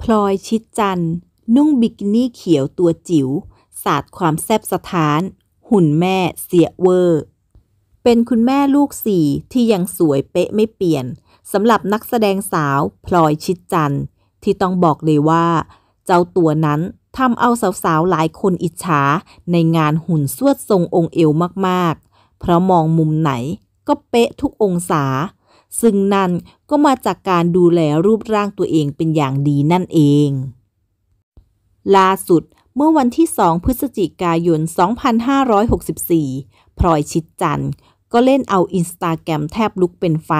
พลอยชิดจันนุ่งบิกินี่เขียวตัวจิ๋วสาดความแซบสถาน หุ่นแม่เสียเวอร์ เป็นคุณแม่ลูกสี่ที่ยังสวยเป๊ะไม่เปลี่ยนสำหรับนักแสดงสาวพลอยชิดจันที่ต้องบอกเลยว่า เจ้าตัวนั้นทำเอาสาวๆหลายคนอิจฉาในงานหุ่นสวดทรงองค์เอวมากๆ เพราะมองมุมไหนก็เป๊ะทุกองศาซึ่งนั่นก็มาจากการดูแลรูปร่างตัวเองเป็นอย่างดีนั่นเอง ล่าสุดเมื่อวันที่ 2 พฤศจิกายน 2564 พลอยชิดจันทร์ก็เล่นเอาอินสตาแกรมแทบลุกเป็นไฟ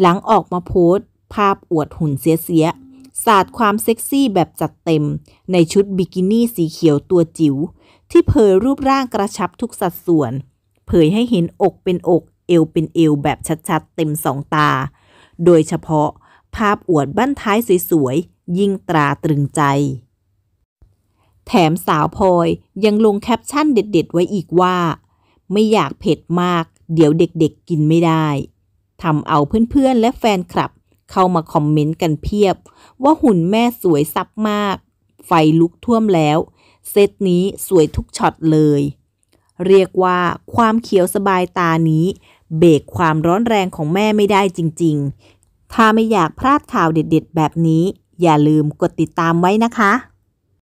หลังออกมาโพสต์ ภาพอวดหุ่นเสียๆสาดความเซ็กซี่แบบจัดเต็ม ในชุดบิกินี่สีเขียวตัวจิ๋วที่เผยรูปร่างกระชับทุกสัดส่วน เผยให้เห็นอกเป็นอกเอวเป็นเอวแบบชัดๆเต็มสองตา โดยเฉพาะภาพอวดบั้นท้ายสวยๆยิ่งตราตรึงใจ แถมสาวพลอยยังลงแคปชั่นเด็ดๆไว้อีกว่า ไม่อยากเผ็ดมาก เดี๋ยวเด็กๆกินไม่ได้ ทำเอาเพื่อนๆและแฟนคลับเข้ามาคอมเมนต์กันเพียบ ว่าหุ่นแม่สวยซับมาก ไฟลุกท่วมแล้ว เซตนี้สวยทุกช็อตเลย เรียกว่าความเขียวสบายตานี้เบรกความร้อนแรงของแม่ไม่ได้จริง ๆ ถ้าไม่อยากพลาดข่าวเด็ดๆ แบบนี้ อย่าลืมกดติดตามไว้นะคะ